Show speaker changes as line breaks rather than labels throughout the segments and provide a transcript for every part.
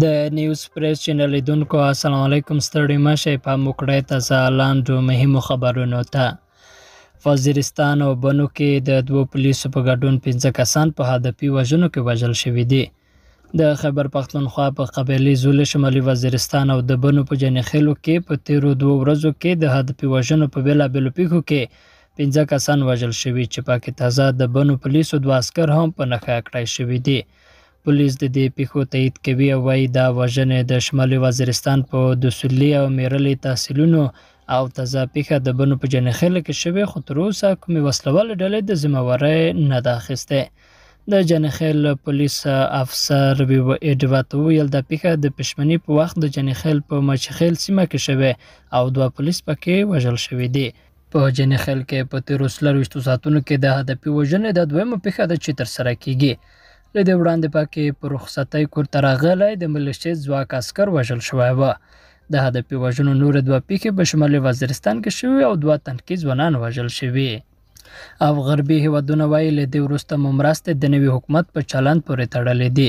د نیوز پریس چینل لیدونکو السلام علیکم ستړي مشه په مکړه تاسو لاندو مهمو خبرونو ته وزیرستان او بنو کې د دوو پولیسو په ګډون 15 کسان په هدفي وژنو کې وژل شوې دي د خبر پختونخوا په قبایلی زول شمالي وزیرستان او د بنو په جنخلو کې په تیرو دوو ورځو کې د هدفي وژنو په بیلا بیلو پیښو کې 15 کسان وژل شوي چې پاکي تازه د بنو پولیسو دوه عسكر هم په نخښه کړای شوي دي پولیس د دې پیښو تایید کوي او وایي دا وژنې د شمالي وزیرستان په دوسلی او میرلې تحصیلونو او تازه پیښه د بنو په جنخیل کې شوې خو تر اوسه کومې وسلوال ډلې د ذمہوارۍ نه ده اخیسته د جنخیل پولیس افسر وی و ایډوات ویل د پیښه د پښمنۍ په وخت د جنخیل په مچخیل سیمه کې شوه او دوه پولیس پکې وژل شوې دي په جنخیل کې په تیر وسلر وشتو ساتونو کې د هدف وژنې د دویمه پیښه د چتر سره کیږي له دې وړاندې پکې په رخصتۍ کورته راغلی د ملیشې ځواک عسکر وژل شوی و د هدفي وژنو نورې دوه پیښې په شمالي وزیرستان کې شوي او دوه تنکي ځوانان وژل شوي او غربي هیوادونه وایي له دې وروسته ممرسته د نوي حکومت په چلند پورې تړلې دي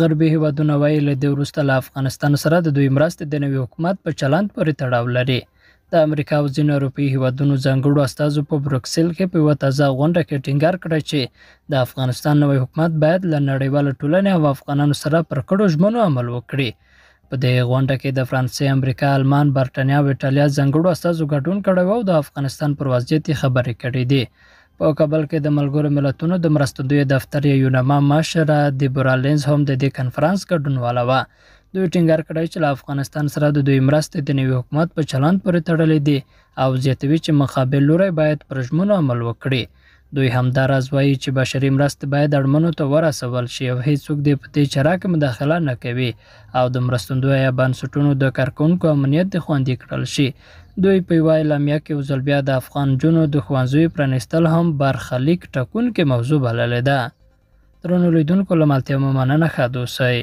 غربي هیوادونه وایي له دې وروسته له افغانستان سره د دوی مرسته د نوي حکومت په چلند پورې تړاو لري د امریکا او ځینو اروپایي هیوادونو ځانګړو استازو په بروکسل کې په یو تازه غونډه کې ټینګار کړی چې د افغانستان نوی حکومت باید له نړیوال ټولنې او افغانانو سره پر کړو ژمنو عمل وکړي په دې غونډه کې د فرانسې، امریکا، آلمان، برټانیا او ایټالیا ځانګړو استازو ګډون کړی او د افغانستان پر وضعیت خبرې کړې دي. په کابل کې د ملګرو ملتونو د مرستندوی دفتر یونما مشره د برالینز هم د دې کنفرانس ګډونواله و دوی ټینګار کړی چې له افغانستان سره د دوی مرستې د نوي حکومت په چلند پورې تړلې دي او زیاتوي چې مقابل لوری باید پر ژمنو عمل وکړي دوی همداراز وایي چې بشري مرستې باید اړمنو ته ورسول شي او هیڅوک دې په دې چاره کې مداخله نه کوي او د مرستندویه بنسټونو د کارکونکو امنیت د خوندي کړل شي دوی په یوه اعلامیه کې یو ځل بیا د افغان جنو د ښوونځیو پرانیستل هم برخلیک ټکونکې موضوع بللې ده درنو لیدونکو له ملتیا مو مننه ښه دوسئ